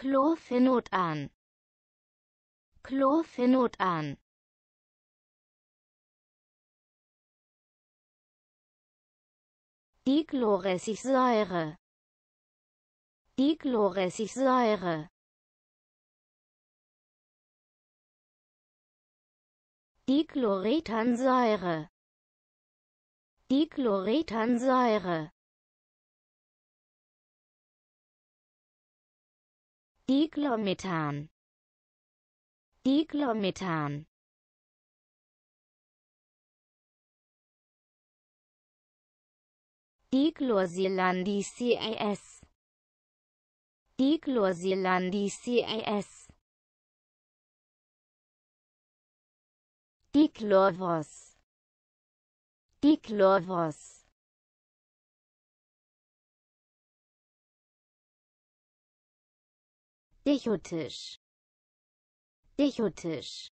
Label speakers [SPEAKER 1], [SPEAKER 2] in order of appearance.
[SPEAKER 1] an. Chlorphenotan Chlorphenotan Dichlorressigsäure Dichlorressigsäure Dichloretansäure Dichloretansäure Diclomethan. Diclomethan. Diclosilandicis. Diclosilandicis. Diclovos. Diclovos. Dechotisch. Dechotisch.